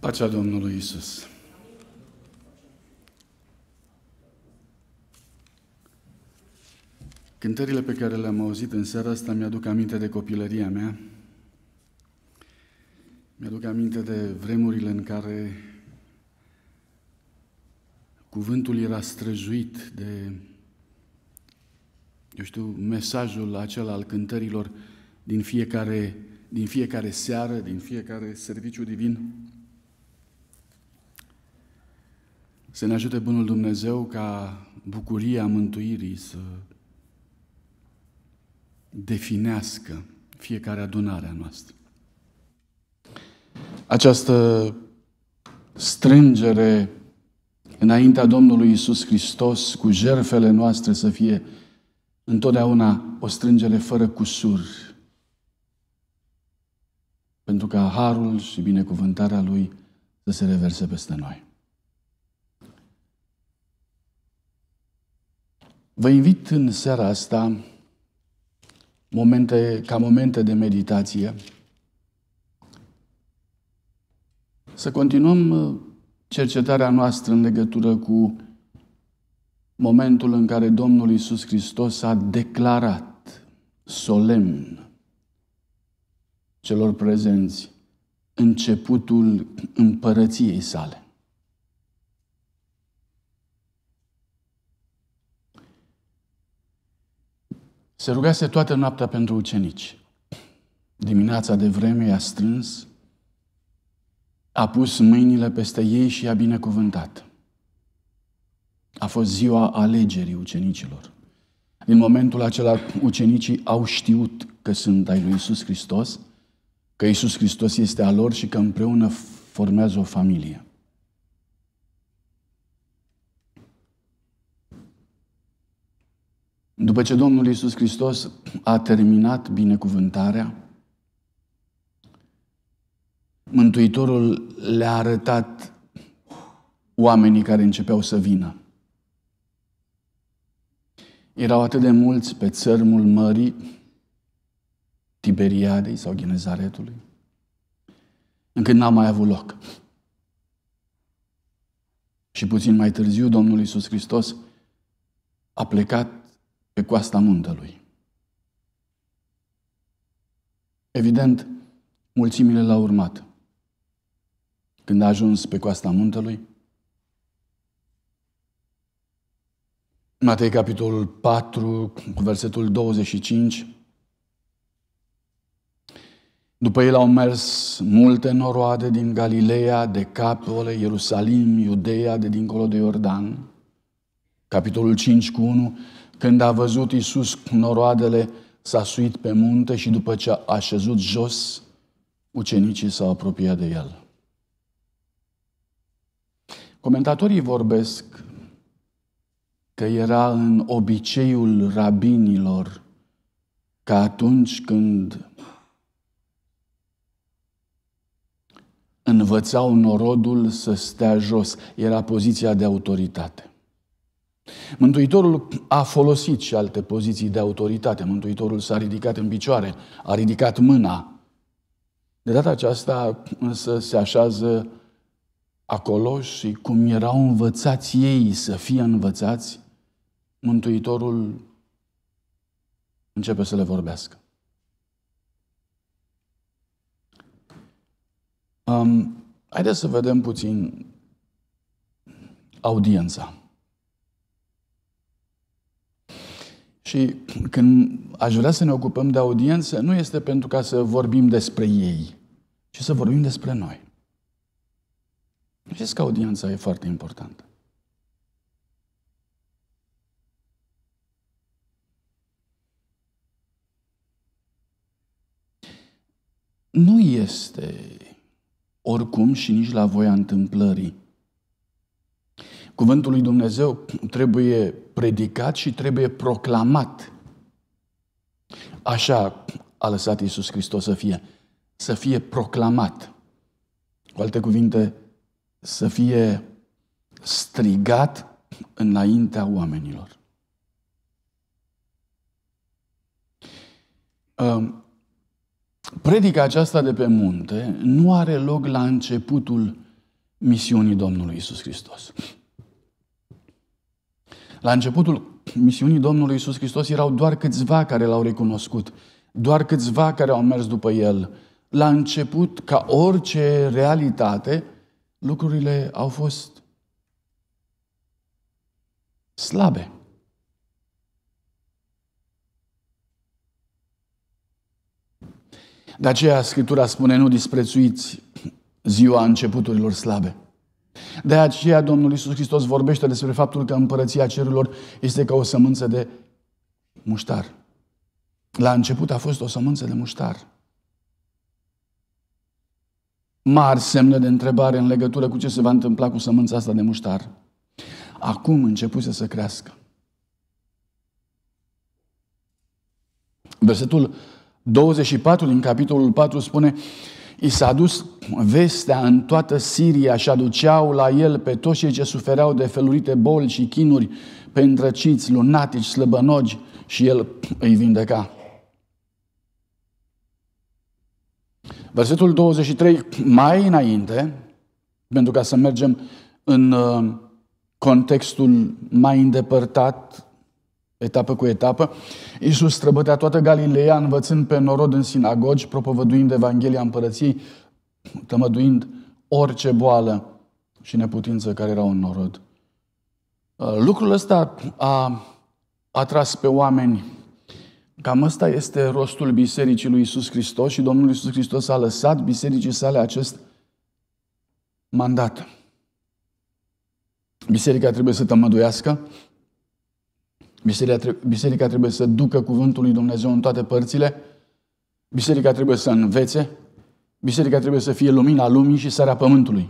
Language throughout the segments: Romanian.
Pacea Domnului Isus. Cântările pe care le-am auzit în seara asta mi-aduc aminte de copilăria mea. Mi-aduc aminte de vremurile în care cuvântul era străjuit de, eu știu, mesajul acela al cântărilor din fiecare, din fiecare seară, din fiecare serviciu divin. Să ne ajute Bunul Dumnezeu ca bucuria mântuirii să definească fiecare adunare a noastră. Această strângere înaintea Domnului Isus Hristos cu jerfele noastre să fie întotdeauna o strângere fără cusur, pentru ca harul și binecuvântarea Lui să se reverse peste noi. Vă invit în seara asta momente, ca momente de meditație să continuăm uh, cercetarea noastră în legătură cu momentul în care Domnul Isus Hristos a declarat solemn celor prezenți începutul împărăției sale. Se rugase toată noaptea pentru ucenici. Dimineața de vreme i-a strâns, a pus mâinile peste ei și i-a binecuvântat. A fost ziua alegerii ucenicilor. În momentul acela, ucenicii au știut că sunt ai lui Isus Hristos, că Isus Hristos este al lor și că împreună formează o familie. După ce Domnul Iisus Hristos a terminat binecuvântarea, Mântuitorul le-a arătat oamenii care începeau să vină. Erau atât de mulți pe țărmul mării Tiberiadei sau Ghenezaretului, încât n-a mai avut loc. Și puțin mai târziu, Domnul Iisus Hristos a plecat pe coasta muntelui. Evident, mulțimile l-au urmat. Când a ajuns pe coasta muntelui, Matei capitolul 4, cu versetul 25, după el au mers multe noroade din Galileea, de Capole, Ierusalim, Iudeea, de dincolo de Iordan. Capitolul 5 cu 1, când a văzut Iisus noroadele, s-a suit pe munte și după ce a așezut jos, ucenicii s-au apropiat de el. Comentatorii vorbesc că era în obiceiul rabinilor ca atunci când învățau norodul să stea jos, era poziția de autoritate. Mântuitorul a folosit și alte poziții de autoritate. Mântuitorul s-a ridicat în picioare, a ridicat mâna. De data aceasta însă se așează acolo și cum erau învățați ei să fie învățați, Mântuitorul începe să le vorbească. Um, haideți să vedem puțin audiența. Și când aș vrea să ne ocupăm de audiență, nu este pentru ca să vorbim despre ei, ci să vorbim despre noi. Știți că audiența e foarte importantă. Nu este oricum și nici la voia întâmplării Cuvântul lui Dumnezeu trebuie predicat și trebuie proclamat. Așa a lăsat Iisus Hristos să fie. Să fie proclamat. Cu alte cuvinte, să fie strigat înaintea oamenilor. Predica aceasta de pe munte nu are loc la începutul misiunii Domnului Isus Hristos. La începutul misiunii Domnului Isus Hristos erau doar câțiva care l-au recunoscut, doar câțiva care au mers după el. La început, ca orice realitate, lucrurile au fost slabe. De aceea Scriptura spune, nu disprețuiți ziua începuturilor slabe. De aceea Domnul Isus Hristos vorbește despre faptul că împărăția cerurilor este ca o sămânță de muștar. La început a fost o sămânță de muștar. Mari semne de întrebare în legătură cu ce se va întâmpla cu sămânța asta de muștar. Acum începuse să crească. Versetul 24 din capitolul 4 spune I s-a dus vestea în toată Siria și aduceau la el pe toți cei ce sufereau de felurite boli și chinuri, pe îndrăciți, lunatici, slăbănogi și el îi vindeca. Versetul 23, mai înainte, pentru ca să mergem în uh, contextul mai îndepărtat etapă cu etapă. Iisus străbătea toată Galileea, învățând pe norod în sinagogi, propovăduind Evanghelia împărăției, tămăduind orice boală și neputință care era un norod. Uh, lucrul ăsta a atras pe oameni. Cam ăsta este rostul Bisericii lui Iisus Hristos și Domnul Iisus Hristos a lăsat Bisericii sale acest mandat. Biserica trebuie să tămăduiască, Biserica, trebuie să ducă cuvântul lui Dumnezeu în toate părțile. Biserica trebuie să învețe. Biserica trebuie să fie lumina lumii și sarea pământului.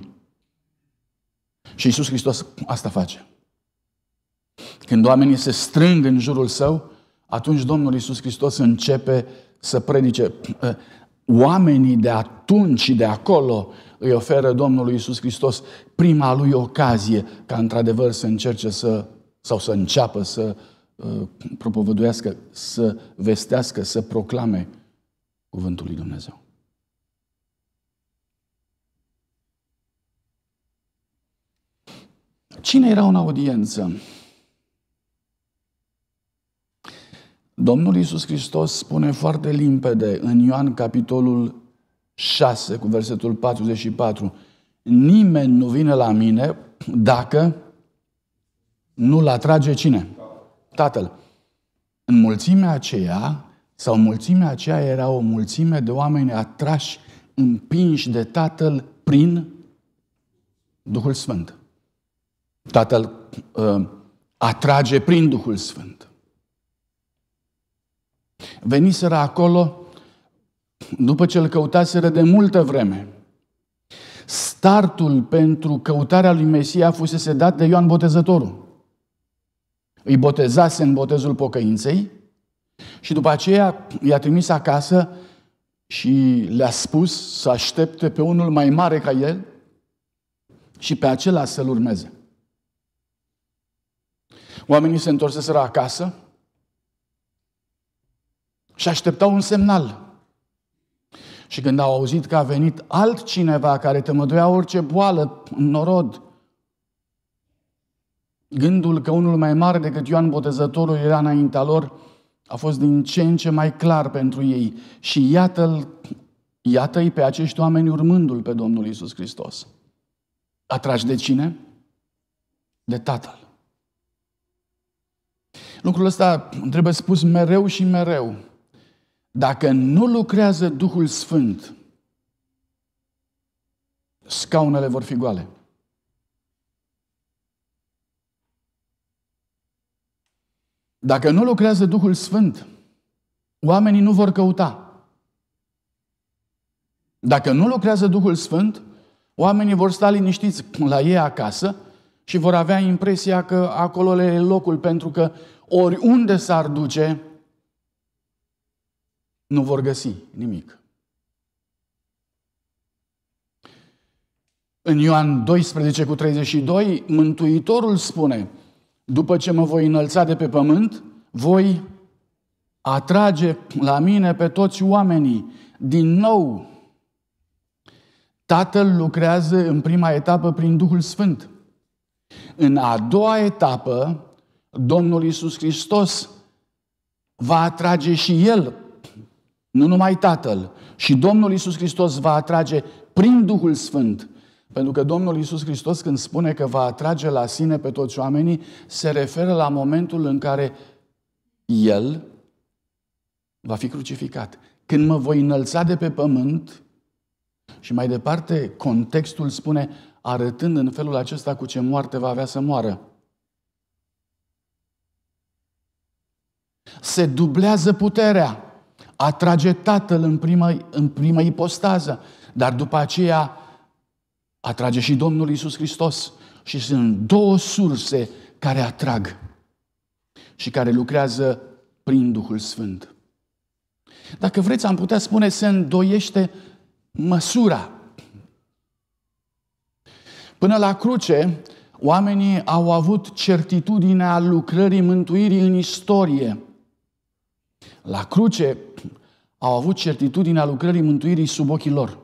Și Isus Hristos asta face. Când oamenii se strâng în jurul său, atunci Domnul Isus Hristos începe să predice. Oamenii de atunci și de acolo îi oferă Domnului Isus Hristos prima lui ocazie ca într-adevăr să încerce să, sau să înceapă să Uh, propovăduiască, să vestească, să proclame cuvântul lui Dumnezeu. Cine era în audiență? Domnul Iisus Hristos spune foarte limpede în Ioan capitolul 6 cu versetul 44 Nimeni nu vine la mine dacă nu-l atrage cine? Tatăl. În mulțimea aceea, sau mulțimea aceea era o mulțime de oameni atrași, împinși de Tatăl prin Duhul Sfânt. Tatăl uh, atrage prin Duhul Sfânt. Veniseră acolo după ce îl căutaseră de multă vreme. Startul pentru căutarea lui Mesia fusese dat de Ioan Botezătorul îi botezase în botezul pocăinței și după aceea i-a trimis acasă și le-a spus să aștepte pe unul mai mare ca el și pe acela să-l urmeze. Oamenii se întorseseră acasă și așteptau un semnal. Și când au auzit că a venit altcineva care tămăduia orice boală în norod, Gândul că unul mai mare decât Ioan Botezătorul era înaintea lor a fost din ce în ce mai clar pentru ei. Și iată-l, iată-i pe acești oameni urmându-l pe Domnul Isus Hristos. Atrași de cine? De Tatăl. Lucrul ăsta trebuie spus mereu și mereu. Dacă nu lucrează Duhul Sfânt, scaunele vor fi goale. Dacă nu lucrează Duhul Sfânt, oamenii nu vor căuta. Dacă nu lucrează Duhul Sfânt, oamenii vor sta liniștiți la ei acasă și vor avea impresia că acolo le e locul, pentru că oriunde s-ar duce, nu vor găsi nimic. În Ioan 12 cu 32, Mântuitorul spune – după ce mă voi înălța de pe pământ, voi atrage la mine pe toți oamenii. Din nou, Tatăl lucrează în prima etapă prin Duhul Sfânt. În a doua etapă, Domnul Isus Hristos va atrage și El, nu numai Tatăl, și Domnul Isus Hristos va atrage prin Duhul Sfânt pentru că Domnul Iisus Hristos când spune că va atrage la sine pe toți oamenii, se referă la momentul în care El va fi crucificat. Când mă voi înălța de pe pământ, și mai departe, contextul spune, arătând în felul acesta cu ce moarte va avea să moară. Se dublează puterea, atrage Tatăl în prima, în prima ipostază, dar după aceea atrage și Domnul Isus Hristos. Și sunt două surse care atrag și care lucrează prin Duhul Sfânt. Dacă vreți, am putea spune, se îndoiește măsura. Până la cruce, oamenii au avut certitudinea lucrării mântuirii în istorie. La cruce, au avut certitudinea lucrării mântuirii sub ochii lor.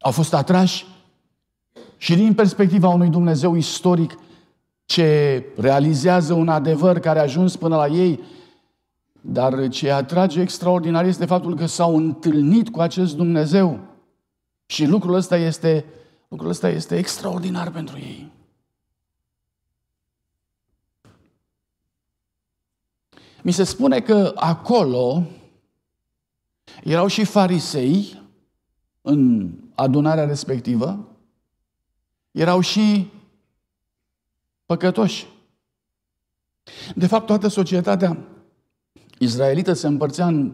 Au fost atrași și din perspectiva unui Dumnezeu istoric ce realizează un adevăr care a ajuns până la ei, dar ce atrage extraordinar este faptul că s-au întâlnit cu acest Dumnezeu. Și lucrul ăsta este, lucrul ăsta este extraordinar pentru ei. Mi se spune că acolo erau și farisei în adunarea respectivă erau și păcătoși. De fapt, toată societatea izraelită se împărțea în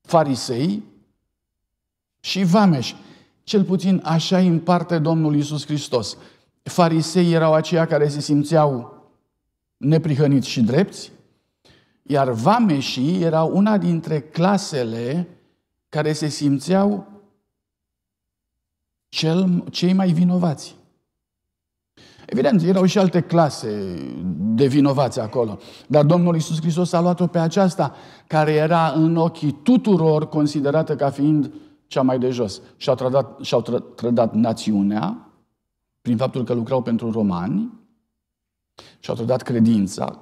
farisei și vameși. Cel puțin așa îi împarte Domnul Iisus Hristos. Farisei erau aceia care se simțeau neprihăniți și drepți, iar vameșii erau una dintre clasele care se simțeau cel, cei mai vinovați. Evident, erau și alte clase de vinovați acolo, dar Domnul Isus Hristos a luat-o pe aceasta, care era în ochii tuturor considerată ca fiind cea mai de jos. Și-au trădat, și-au trădat națiunea prin faptul că lucrau pentru romani, și-au trădat credința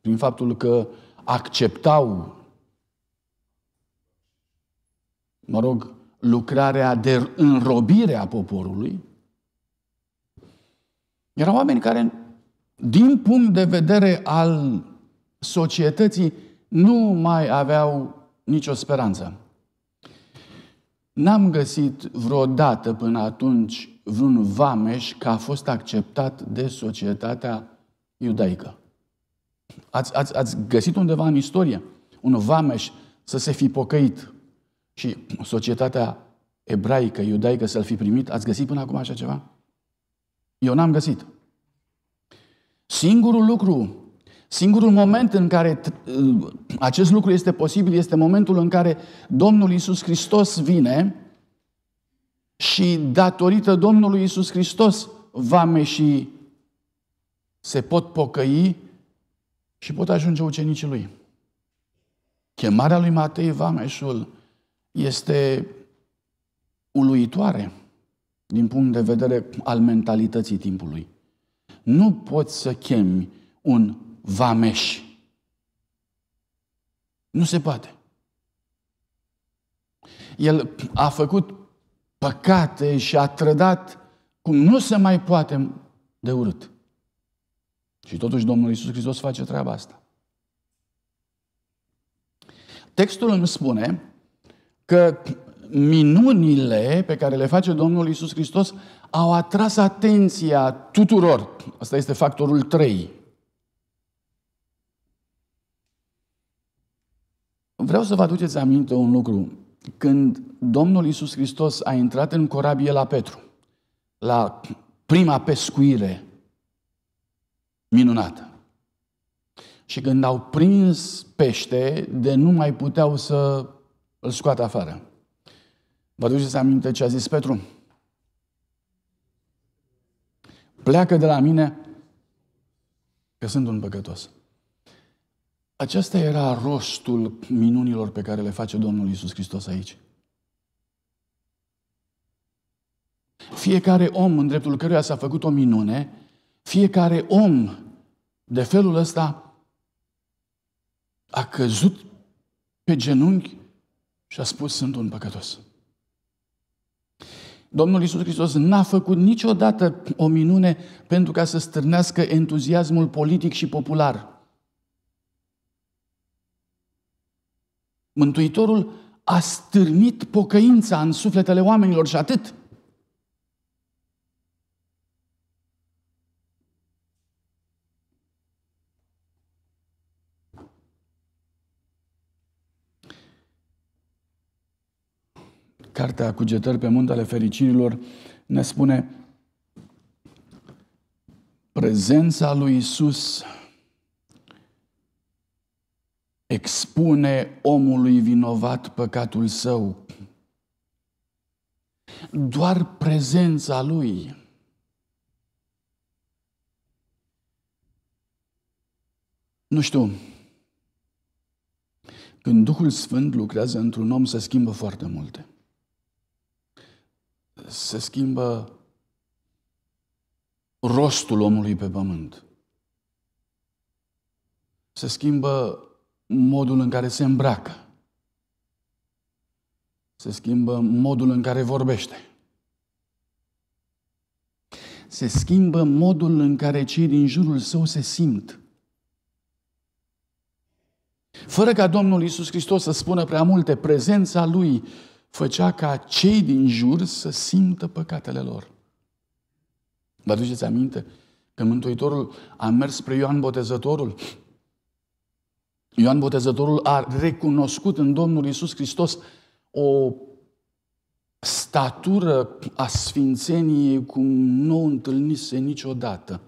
prin faptul că acceptau, mă rog, lucrarea de înrobire a poporului, erau oameni care, din punct de vedere al societății, nu mai aveau nicio speranță. N-am găsit vreodată până atunci vreun vameș că a fost acceptat de societatea iudaică. Ați, ați, ați găsit undeva în istorie un vameș să se fi pocăit și societatea ebraică, iudaică să-l fi primit, ați găsit până acum așa ceva? Eu n-am găsit. Singurul lucru, singurul moment în care uh, acest lucru este posibil este momentul în care Domnul Isus Hristos vine și datorită Domnului Isus Hristos vame și se pot pocăi și pot ajunge ucenicii lui. Chemarea lui Matei Vameșul este uluitoare din punct de vedere al mentalității timpului. Nu poți să chemi un vameș. Nu se poate. El a făcut păcate și a trădat cum nu se mai poate de urât. Și totuși Domnul Iisus Hristos face treaba asta. Textul îmi spune că minunile pe care le face Domnul Isus Hristos au atras atenția tuturor. Asta este factorul 3. Vreau să vă aduceți aminte un lucru. Când Domnul Isus Hristos a intrat în corabie la Petru, la prima pescuire minunată, și când au prins pește, de nu mai puteau să îl scoate afară. Vă duceți aminte ce a zis Petru? Pleacă de la mine că sunt un păcătos. Acesta era rostul minunilor pe care le face Domnul Isus Hristos aici. Fiecare om în dreptul căruia s-a făcut o minune, fiecare om de felul ăsta a căzut pe genunchi și a spus, sunt un păcătos. Domnul Isus Hristos n-a făcut niciodată o minune pentru ca să stârnească entuziasmul politic și popular. Mântuitorul a stârnit pocăința în sufletele oamenilor și atât. cartea Cugetări pe muntele fericirilor ne spune prezența lui Isus expune omului vinovat păcatul său. Doar prezența lui Nu știu, când Duhul Sfânt lucrează într-un om, se schimbă foarte multe se schimbă rostul omului pe pământ. Se schimbă modul în care se îmbracă. Se schimbă modul în care vorbește. Se schimbă modul în care cei din jurul său se simt. Fără ca Domnul Isus Hristos să spună prea multe, prezența Lui făcea ca cei din jur să simtă păcatele lor. Vă aduceți aminte că Mântuitorul a mers spre Ioan Botezătorul Ioan Botezătorul a recunoscut în Domnul Isus Hristos o statură a sfințeniei cum nu o întâlnise niciodată.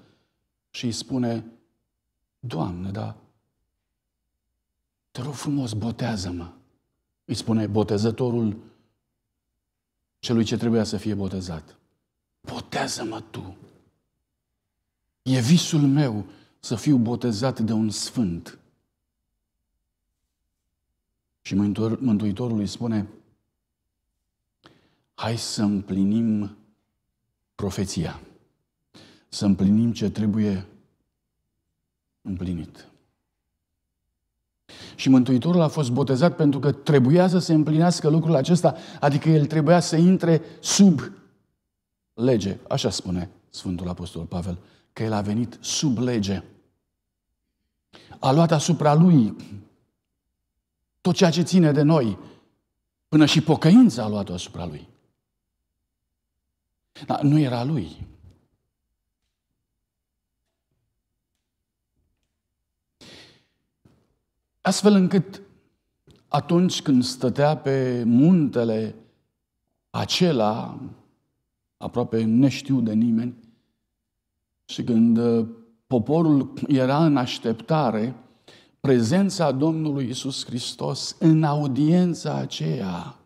Și îi spune, Doamne, da, te rog frumos, botează-mă. Îi spune botezătorul, celui ce trebuia să fie botezat. Botează-mă tu! E visul meu să fiu botezat de un sfânt. Și Mântuitorul îi spune, hai să împlinim profeția, să împlinim ce trebuie împlinit. Și Mântuitorul a fost botezat pentru că trebuia să se împlinească lucrul acesta, adică el trebuia să intre sub lege. Așa spune Sfântul Apostol Pavel, că el a venit sub lege. A luat asupra lui tot ceea ce ține de noi, până și pocăința a luat-o asupra lui. Dar nu era lui. Astfel încât atunci când stătea pe muntele acela, aproape neștiu de nimeni, și când uh, poporul era în așteptare, prezența Domnului Isus Hristos în audiența aceea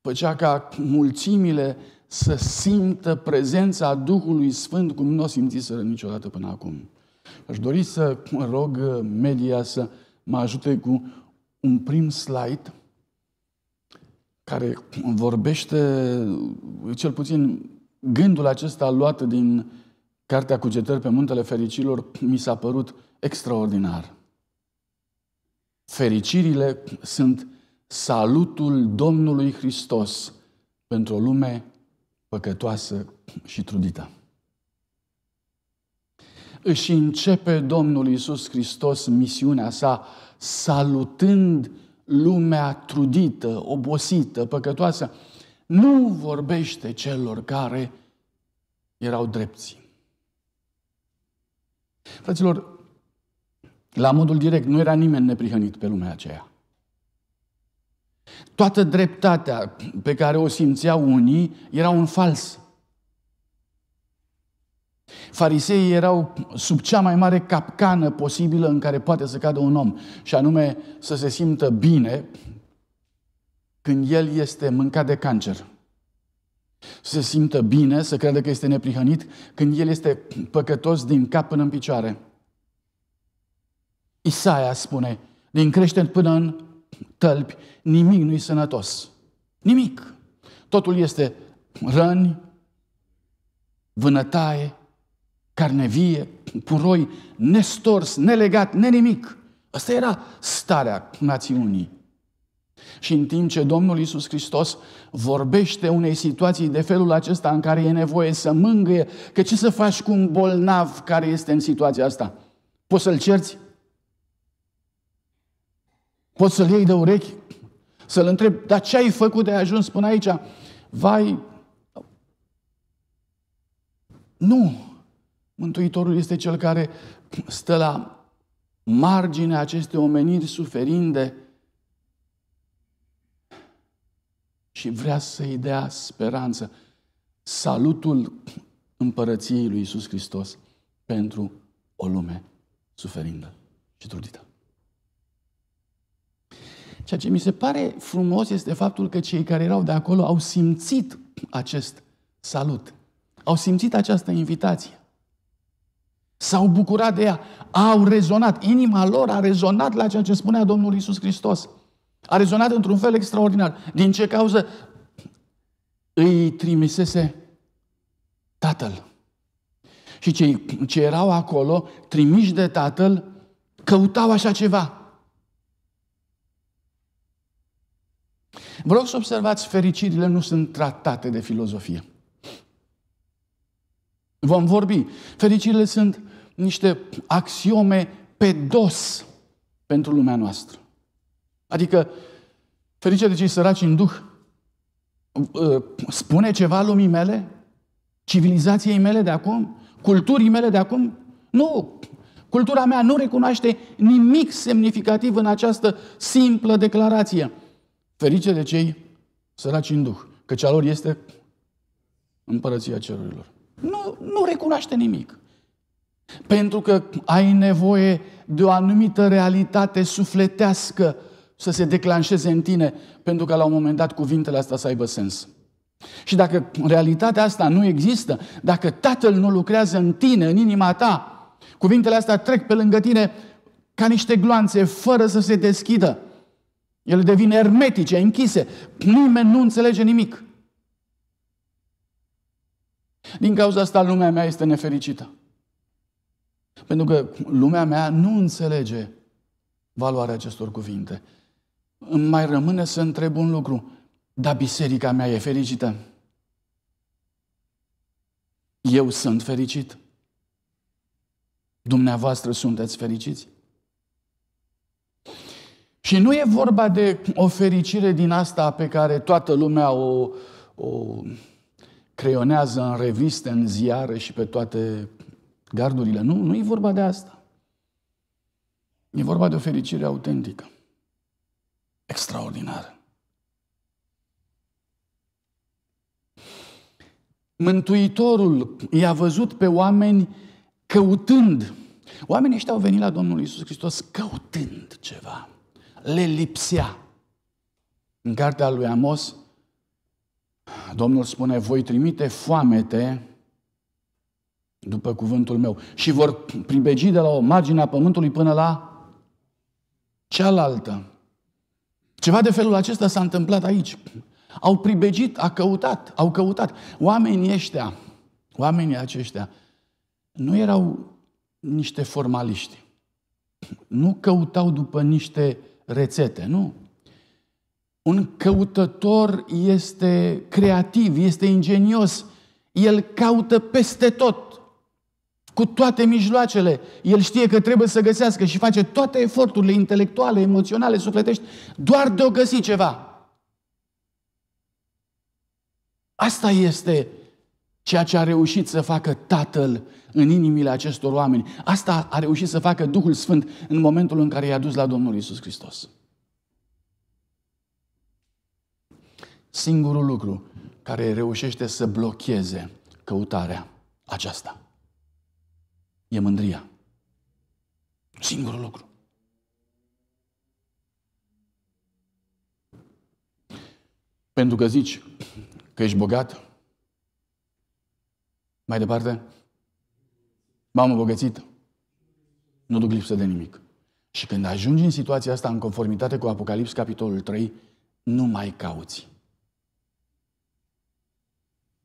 făcea ca mulțimile să simtă prezența Duhului Sfânt cum nu o simțiseră niciodată până acum. Aș dori să rog media să mă ajute cu un prim slide care vorbește, cel puțin gândul acesta luat din Cartea Cugetări pe Muntele Fericilor mi s-a părut extraordinar. Fericirile sunt salutul Domnului Hristos pentru o lume păcătoasă și trudită își începe Domnul Isus Hristos misiunea sa salutând lumea trudită, obosită, păcătoasă. Nu vorbește celor care erau drepți. Fraților, la modul direct, nu era nimeni neprihănit pe lumea aceea. Toată dreptatea pe care o simțeau unii era un fals. Fariseii erau sub cea mai mare capcană posibilă în care poate să cadă un om, și anume să se simtă bine când el este mâncat de cancer. Să se simtă bine, să creadă că este neprihănit, când el este păcătos din cap până în picioare. Isaia spune, din creștet până în tălpi, nimic nu-i sănătos. Nimic. Totul este răni, vânătaie, carne vie, puroi, nestors, nelegat, nenimic. Asta era starea națiunii. Și în timp ce Domnul Iisus Hristos vorbește unei situații de felul acesta în care e nevoie să mângâie, că ce să faci cu un bolnav care este în situația asta? Poți să-l cerți? Poți să-l iei de urechi? Să-l întrebi, dar ce ai făcut de ajuns până aici? Vai, nu, Mântuitorul este cel care stă la marginea acestei omeniri suferinde și vrea să-i dea speranță, salutul împărăției lui Isus Hristos pentru o lume suferindă și trudită. Ceea ce mi se pare frumos este faptul că cei care erau de acolo au simțit acest salut, au simțit această invitație. S-au bucurat de ea, au rezonat, inima lor a rezonat la ceea ce spunea Domnul Isus Hristos. A rezonat într-un fel extraordinar. Din ce cauză? Îi trimisese tatăl. Și cei ce erau acolo, trimiși de tatăl, căutau așa ceva. Vă rog să observați, fericirile nu sunt tratate de filozofie. Vom vorbi. Fericirile sunt niște axiome pe dos pentru lumea noastră. Adică, ferice de cei săraci în duh, uh, spune ceva lumii mele? Civilizației mele de acum? Culturii mele de acum? Nu! Cultura mea nu recunoaște nimic semnificativ în această simplă declarație. Ferice de cei săraci în duh, că cea lor este împărăția cerurilor. Nu, nu recunoaște nimic. Pentru că ai nevoie de o anumită realitate sufletească să se declanșeze în tine, pentru că la un moment dat cuvintele astea să aibă sens. Și dacă realitatea asta nu există, dacă Tatăl nu lucrează în tine, în inima ta, cuvintele astea trec pe lângă tine ca niște gloanțe, fără să se deschidă. Ele devin ermetice, închise. Nimeni nu înțelege nimic. Din cauza asta lumea mea este nefericită. Pentru că lumea mea nu înțelege valoarea acestor cuvinte. Îmi mai rămâne să întreb un lucru. Dar biserica mea e fericită? Eu sunt fericit? Dumneavoastră sunteți fericiți? Și nu e vorba de o fericire din asta pe care toată lumea o, o creionează în reviste, în ziare și pe toate gardurile. Nu, nu e vorba de asta. E vorba de o fericire autentică. Extraordinară. Mântuitorul i-a văzut pe oameni căutând. Oamenii ăștia au venit la Domnul Isus Hristos căutând ceva. Le lipsea. În cartea lui Amos, Domnul spune, voi trimite foamete după cuvântul meu, și vor pribegi de la o margine a pământului până la cealaltă. Ceva de felul acesta s-a întâmplat aici. Au pribegit, a căutat, au căutat. Oamenii ăștia, oamenii aceștia, nu erau niște formaliști. Nu căutau după niște rețete, nu. Un căutător este creativ, este ingenios. El caută peste tot cu toate mijloacele. El știe că trebuie să găsească și face toate eforturile intelectuale, emoționale, sufletești, doar de o găsi ceva. Asta este ceea ce a reușit să facă Tatăl în inimile acestor oameni. Asta a reușit să facă Duhul Sfânt în momentul în care i-a dus la Domnul Isus Hristos. Singurul lucru care reușește să blocheze căutarea aceasta e mândria. Singurul lucru. Pentru că zici că ești bogat, mai departe, m-am îmbogățit, nu duc lipsă de nimic. Și când ajungi în situația asta, în conformitate cu Apocalips, capitolul 3, nu mai cauți.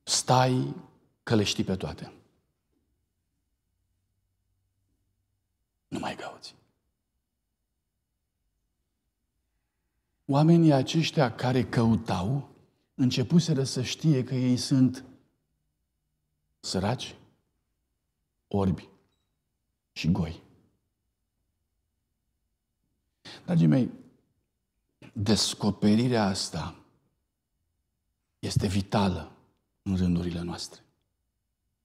Stai că le știi pe toate. Nu mai cauți. Oamenii aceștia care căutau, începuseră să știe că ei sunt săraci, orbi și goi. Dragii mei, descoperirea asta este vitală în rândurile noastre.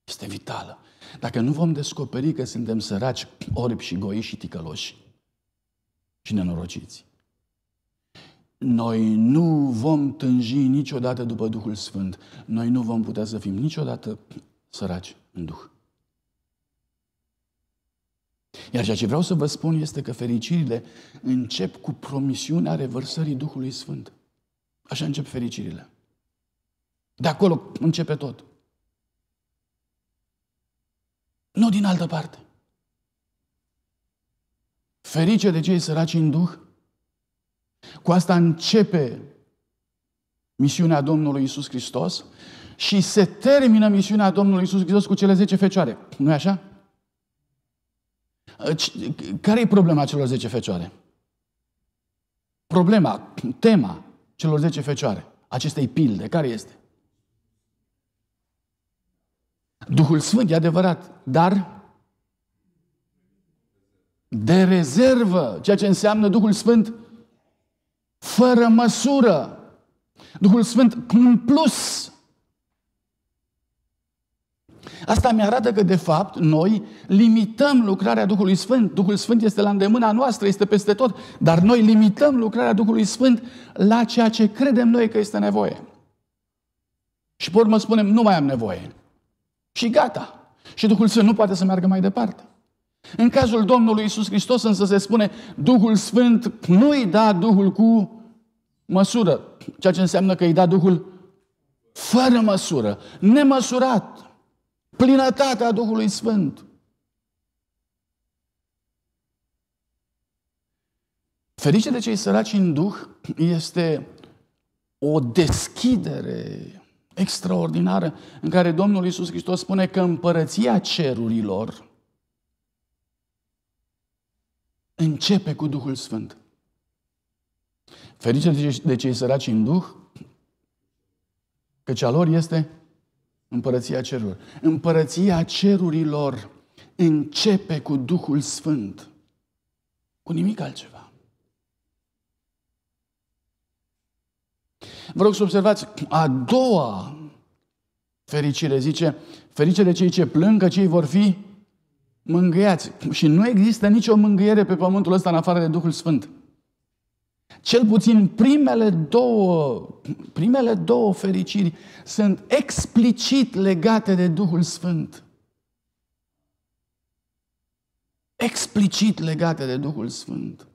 Este vitală. Dacă nu vom descoperi că suntem săraci, orbi și goi și ticăloși și nenorociți, noi nu vom tânji niciodată după Duhul Sfânt. Noi nu vom putea să fim niciodată săraci în Duh. Iar ceea ce vreau să vă spun este că fericirile încep cu promisiunea revărsării Duhului Sfânt. Așa încep fericirile. De acolo începe tot nu din altă parte. Ferice de cei săraci în Duh, cu asta începe misiunea Domnului Isus Hristos și se termină misiunea Domnului Isus Hristos cu cele 10 fecioare. nu e așa? Care e problema celor 10 fecioare? Problema, tema celor 10 fecioare, acestei pilde, care este? Duhul Sfânt, e adevărat, dar de rezervă, ceea ce înseamnă Duhul Sfânt fără măsură. Duhul Sfânt în plus. Asta mi arată că, de fapt, noi limităm lucrarea Duhului Sfânt. Duhul Sfânt este la îndemâna noastră, este peste tot, dar noi limităm lucrarea Duhului Sfânt la ceea ce credem noi că este nevoie. Și pe urmă spunem, nu mai am nevoie și gata. Și Duhul Sfânt nu poate să meargă mai departe. În cazul Domnului Isus Hristos însă se spune Duhul Sfânt nu-i da Duhul cu măsură, ceea ce înseamnă că îi da Duhul fără măsură, nemăsurat, plinătatea Duhului Sfânt. Ferice de cei săraci în Duh este o deschidere extraordinară în care Domnul Iisus Hristos spune că împărăția cerurilor începe cu Duhul Sfânt. Ferice de cei săraci în Duh, că cea lor este împărăția cerurilor. Împărăția cerurilor începe cu Duhul Sfânt, cu nimic altceva. Vă rog să observați, a doua fericire zice, fericire cei ce plâng, că cei vor fi mângâiați. Și nu există nicio mângâiere pe pământul ăsta în afară de Duhul Sfânt. Cel puțin primele două, primele două fericiri sunt explicit legate de Duhul Sfânt. Explicit legate de Duhul Sfânt.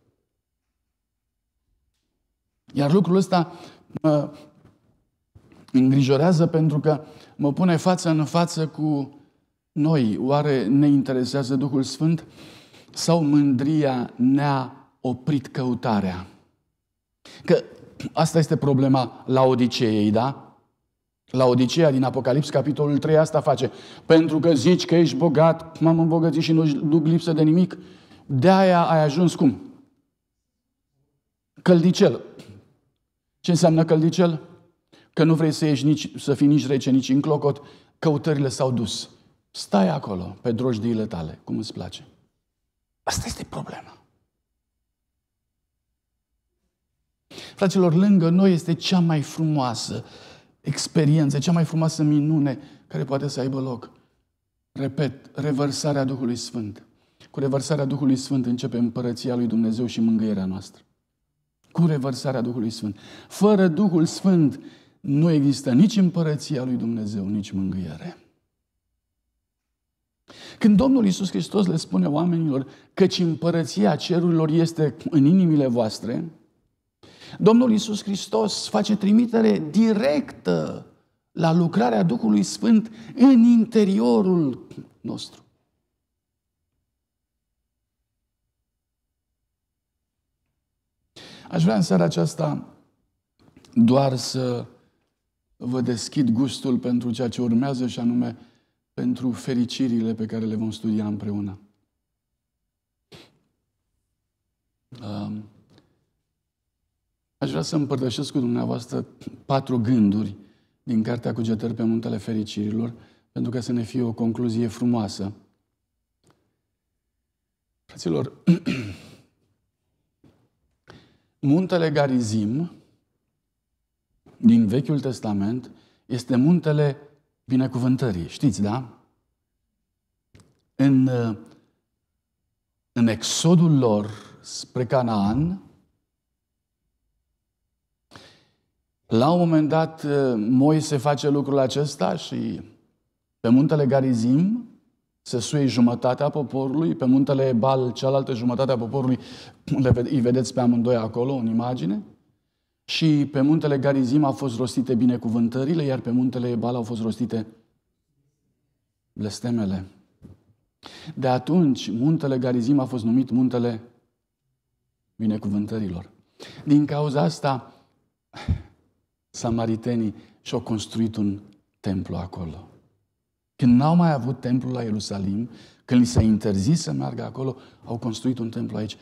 Iar lucrul ăsta mă îngrijorează pentru că mă pune față în față cu noi. Oare ne interesează Duhul Sfânt? Sau mândria ne-a oprit căutarea? Că asta este problema la Odiseei, da? La Odiseea din Apocalips, capitolul 3, asta face. Pentru că zici că ești bogat, m-am îmbogățit și nu duc lipsă de nimic, de-aia ai ajuns cum? Căldicel. Ce înseamnă căldicel? Că nu vrei să, ieși nici, să fii nici rece, nici în clocot, căutările s-au dus. Stai acolo, pe drojdiile tale, cum îți place. Asta este problema. Fraților, lângă noi este cea mai frumoasă experiență, cea mai frumoasă minune care poate să aibă loc. Repet, revărsarea Duhului Sfânt. Cu revărsarea Duhului Sfânt începe împărăția lui Dumnezeu și mângâierea noastră cu revărsarea Duhului Sfânt. Fără Duhul Sfânt nu există nici împărăția lui Dumnezeu, nici mângâiere. Când Domnul Iisus Hristos le spune oamenilor căci împărăția cerurilor este în inimile voastre, Domnul Iisus Hristos face trimitere directă la lucrarea Duhului Sfânt în interiorul nostru. Aș vrea în seara aceasta doar să vă deschid gustul pentru ceea ce urmează și anume pentru fericirile pe care le vom studia împreună. Aș vrea să împărtășesc cu dumneavoastră patru gânduri din Cartea Cugetări pe Muntele Fericirilor, pentru ca să ne fie o concluzie frumoasă. Fraților, Muntele Garizim din Vechiul Testament este muntele binecuvântării. Știți, da? În, în exodul lor spre Canaan, la un moment dat Moise face lucrul acesta și pe muntele Garizim se suie jumătatea poporului, pe muntele Ebal, cealaltă jumătate a poporului, îi vedeți pe amândoi acolo, în imagine. Și pe muntele Garizim au fost rostite binecuvântările, iar pe muntele Ebal au fost rostite blestemele. De atunci, muntele Garizim a fost numit muntele binecuvântărilor. Din cauza asta, samaritenii și-au construit un templu acolo. Când n-au mai avut templu la Ierusalim, când li s-a interzis să meargă acolo, au construit un templu aici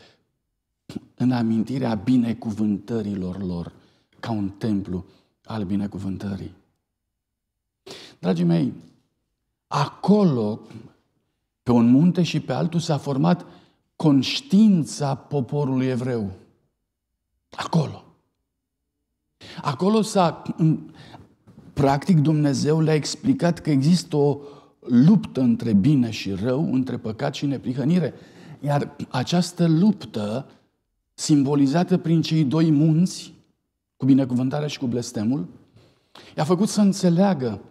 în amintirea binecuvântărilor lor, ca un templu al binecuvântării. Dragii mei, acolo, pe un munte și pe altul, s-a format conștiința poporului evreu. Acolo. Acolo s-a, Practic Dumnezeu le-a explicat că există o luptă între bine și rău, între păcat și neprihănire. Iar această luptă, simbolizată prin cei doi munți, cu binecuvântarea și cu blestemul, i-a făcut să înțeleagă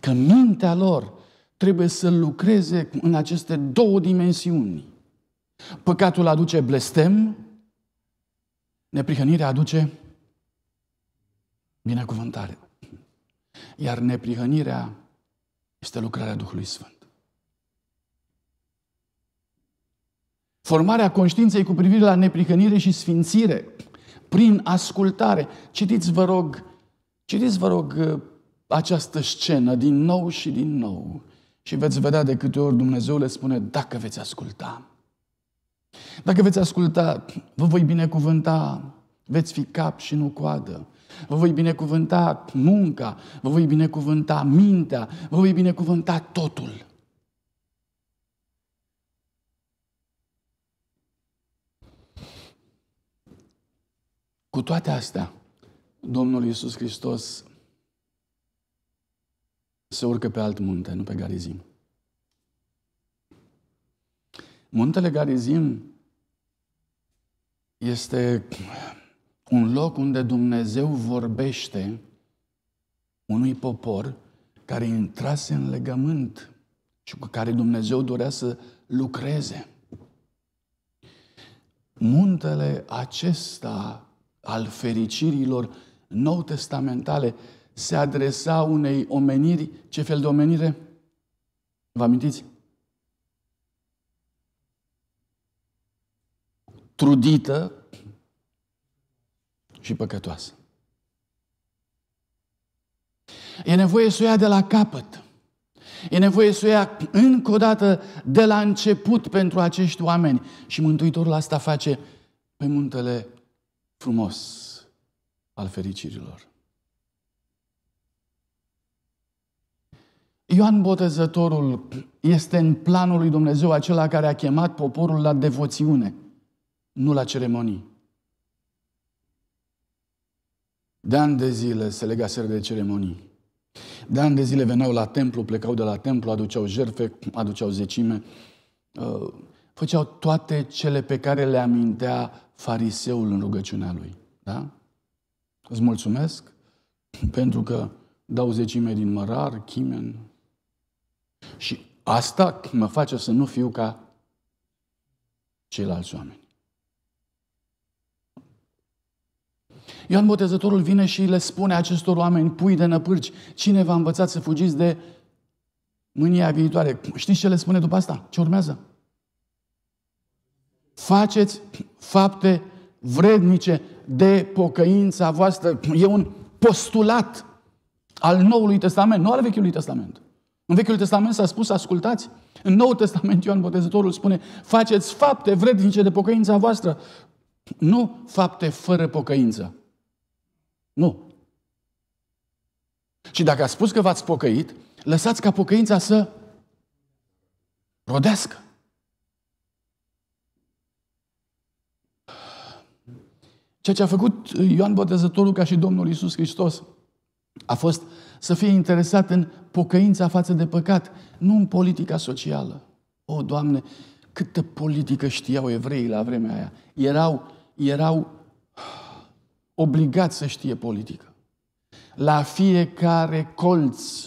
că mintea lor trebuie să lucreze în aceste două dimensiuni. Păcatul aduce blestem, neprihănirea aduce binecuvântare iar neprihănirea este lucrarea Duhului Sfânt. Formarea conștiinței cu privire la neprihănire și sfințire prin ascultare. Citiți, vă rog, citiți, vă rog, uh, această scenă din nou și din nou și veți vedea de câte ori Dumnezeu le spune dacă veți asculta. Dacă veți asculta, vă voi binecuvânta, veți fi cap și nu coadă vă voi binecuvânta munca, vă voi binecuvânta mintea, vă voi binecuvânta totul. Cu toate astea, Domnul Iisus Hristos se urcă pe alt munte, nu pe Garizim. Muntele Garizim este un loc unde Dumnezeu vorbește unui popor care intrase în legământ și cu care Dumnezeu dorea să lucreze. Muntele acesta al fericirilor nou-testamentale se adresa unei omeniri. Ce fel de omenire? Vă amintiți? Trudită, și păcătoasă. E nevoie să o ia de la capăt. E nevoie să o ia încă o dată de la început pentru acești oameni. Și Mântuitorul asta face pe muntele frumos al fericirilor. Ioan Botezătorul este în planul lui Dumnezeu acela care a chemat poporul la devoțiune, nu la ceremonii. De ani de zile se lega de ceremonii. De ani de zile veneau la templu, plecau de la templu, aduceau jerfe, aduceau zecime, uh, făceau toate cele pe care le amintea fariseul în rugăciunea lui. Da? Îți mulțumesc pentru că dau zecime din mărar, chimen. Și asta mă face să nu fiu ca ceilalți oameni. Ioan Botezătorul vine și le spune acestor oameni, pui de năpârci, cine v-a învățat să fugiți de mânia viitoare? Știți ce le spune după asta? Ce urmează? Faceți fapte vrednice de pocăința voastră. E un postulat al Noului Testament, nu al Vechiului Testament. În Vechiul Testament s-a spus, ascultați, în Noul Testament Ioan Botezătorul spune, faceți fapte vrednice de pocăința voastră, nu fapte fără pocăință. Nu. Și dacă a spus că v-ați pocăit, lăsați ca pocăința să rodească. Ceea ce a făcut Ioan Botezătorul ca și Domnul Isus Hristos a fost să fie interesat în pocăința față de păcat, nu în politica socială. O, Doamne, câtă politică știau evreii la vremea aia. Erau, erau obligat să știe politică. La fiecare colț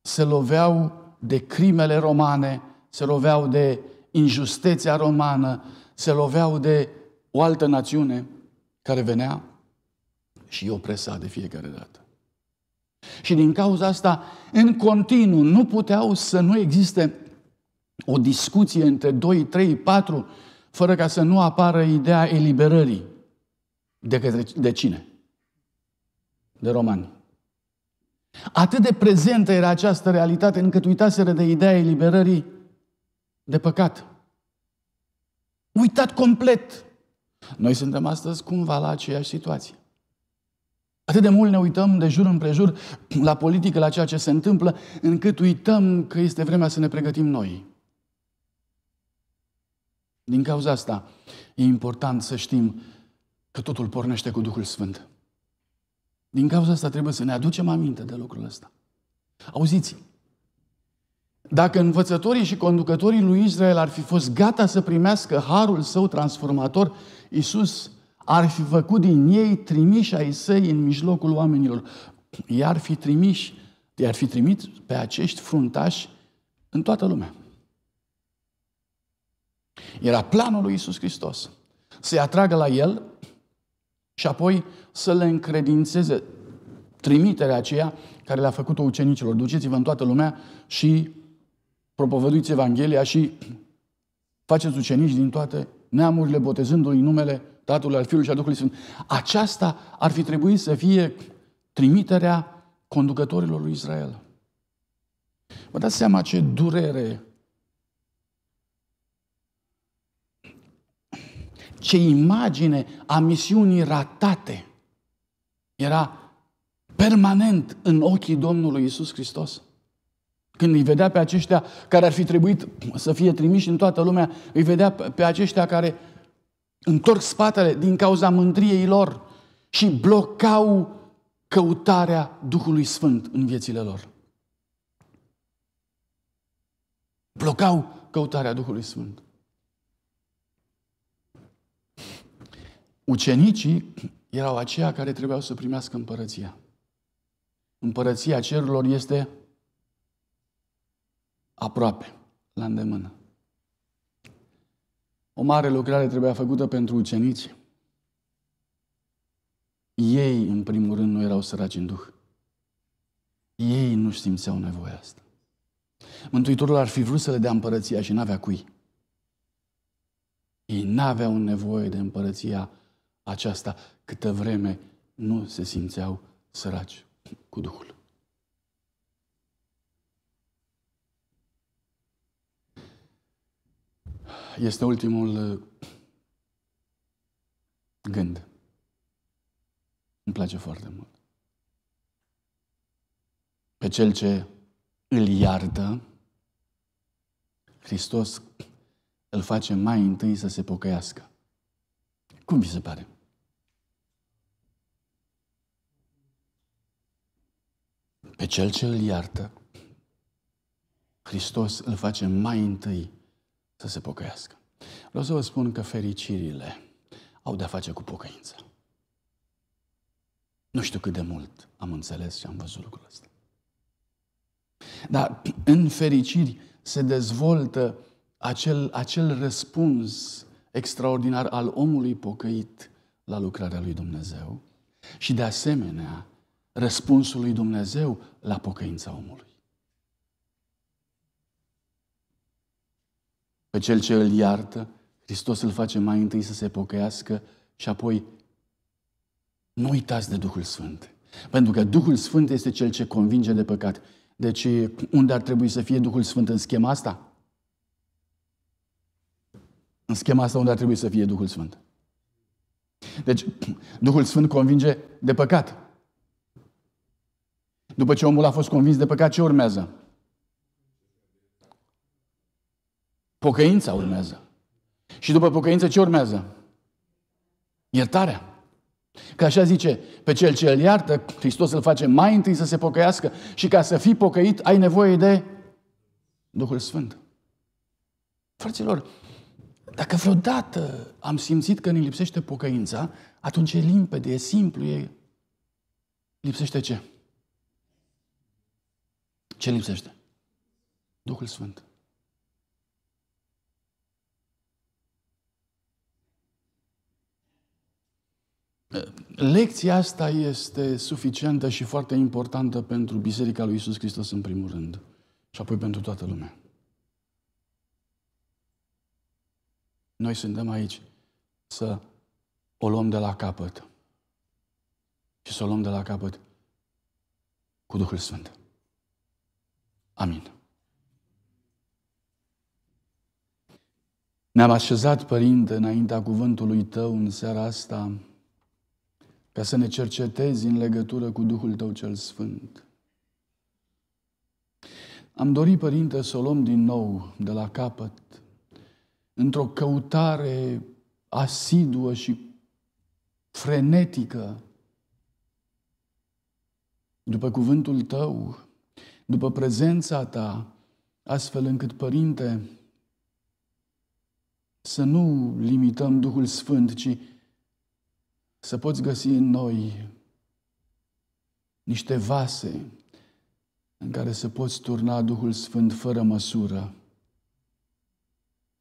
se loveau de crimele romane, se loveau de injusteția romană, se loveau de o altă națiune care venea și o presa de fiecare dată. Și din cauza asta, în continuu, nu puteau să nu existe o discuție între 2, 3, 4, fără ca să nu apară ideea eliberării. De, către, de cine? De romani. Atât de prezentă era această realitate încât uitaseră de ideea eliberării de păcat. Uitat complet. Noi suntem astăzi cumva la aceeași situație. Atât de mult ne uităm de jur împrejur la politică, la ceea ce se întâmplă, încât uităm că este vremea să ne pregătim noi. Din cauza asta e important să știm Că totul pornește cu Duhul Sfânt. Din cauza asta trebuie să ne aducem aminte de lucrul ăsta. Auziți, dacă învățătorii și conducătorii lui Israel ar fi fost gata să primească harul său transformator, Iisus ar fi făcut din ei trimiși ai săi în mijlocul oamenilor. I-ar fi trimiși, i-ar fi trimit pe acești fruntași în toată lumea. Era planul lui Iisus Hristos. Să-i atragă la el și apoi să le încredințeze trimiterea aceea care le-a făcut-o ucenicilor. Duceți-vă în toată lumea și propovăduiți Evanghelia și faceți ucenici din toate neamurile, botezându-i numele Tatălui, al Fiului și al Duhului Sfânt. Aceasta ar fi trebuit să fie trimiterea conducătorilor lui Israel. Vă dați seama ce durere ce imagine a misiunii ratate era permanent în ochii Domnului Isus Hristos. Când îi vedea pe aceștia care ar fi trebuit să fie trimiși în toată lumea, îi vedea pe aceștia care întorc spatele din cauza mândriei lor și blocau căutarea Duhului Sfânt în viețile lor. Blocau căutarea Duhului Sfânt. Ucenicii erau aceia care trebuiau să primească împărăția. Împărăția cerurilor este aproape, la îndemână. O mare lucrare trebuia făcută pentru ucenici. Ei, în primul rând, nu erau săraci în duh. Ei nu simțeau nevoia asta. Mântuitorul ar fi vrut să le dea împărăția și n-avea cui. Ei n-aveau nevoie de împărăția aceasta câtă vreme nu se simțeau săraci cu Duhul. Este ultimul uh, gând. Îmi place foarte mult. Pe cel ce îl iartă, Hristos îl face mai întâi să se pocăiască. Cum vi se pare? Pe cel ce îl iartă, Hristos îl face mai întâi să se pocăiască. Vreau să vă spun că fericirile au de-a face cu pocăința. Nu știu cât de mult am înțeles și am văzut lucrul ăsta. Dar în fericiri se dezvoltă acel, acel răspuns extraordinar al omului pocăit la lucrarea lui Dumnezeu și de asemenea răspunsul lui Dumnezeu la pocăința omului. Pe cel ce îl iartă, Hristos îl face mai întâi să se pocăiască și apoi nu uitați de Duhul Sfânt. Pentru că Duhul Sfânt este cel ce convinge de păcat. Deci unde ar trebui să fie Duhul Sfânt în schema asta? În schema asta unde ar trebui să fie Duhul Sfânt? Deci Duhul Sfânt convinge de păcat. După ce omul a fost convins de păcat, ce urmează? Pocăința urmează. Și după pocăință ce urmează? Iertarea. Că așa zice, pe cel ce îl iartă, Hristos îl face mai întâi să se pocăiască și ca să fii pocăit ai nevoie de Duhul Sfânt. Fraților, dacă vreodată am simțit că ne lipsește pocăința, atunci e limpede, e simplu, e... Lipsește ce? Ce lipsește? Duhul Sfânt. Lecția asta este suficientă și foarte importantă pentru Biserica lui Isus Hristos în primul rând și apoi pentru toată lumea. Noi suntem aici să o luăm de la capăt și să o luăm de la capăt cu Duhul Sfânt. Amin. Ne-am așezat, Părinte, înaintea cuvântului Tău în seara asta, ca să ne cercetezi în legătură cu Duhul Tău cel Sfânt. Am dorit, Părinte, să o luăm din nou de la capăt, într-o căutare asiduă și frenetică după cuvântul Tău, după prezența ta, astfel încât, Părinte, să nu limităm Duhul Sfânt, ci să poți găsi în noi niște vase în care să poți turna Duhul Sfânt fără măsură,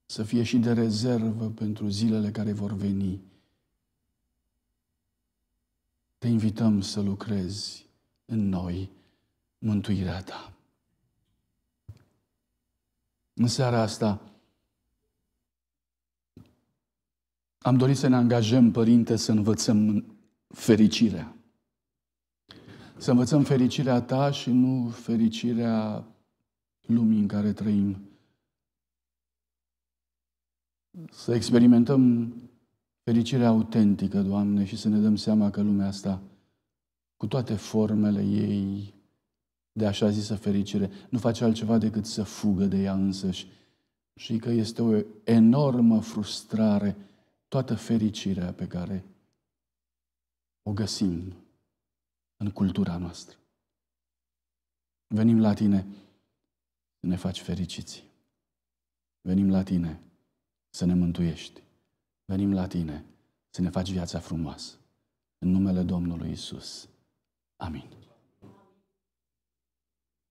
să fie și de rezervă pentru zilele care vor veni. Te invităm să lucrezi în noi mântuirea ta. În seara asta am dorit să ne angajăm, Părinte, să învățăm fericirea. Să învățăm fericirea ta și nu fericirea lumii în care trăim. Să experimentăm fericirea autentică, Doamne, și să ne dăm seama că lumea asta, cu toate formele ei, de așa zisă fericire, nu face altceva decât să fugă de ea însăși și că este o enormă frustrare toată fericirea pe care o găsim în cultura noastră. Venim la tine să ne faci fericiți. Venim la tine să ne mântuiești. Venim la tine să ne faci viața frumoasă. În numele Domnului Isus. Amin.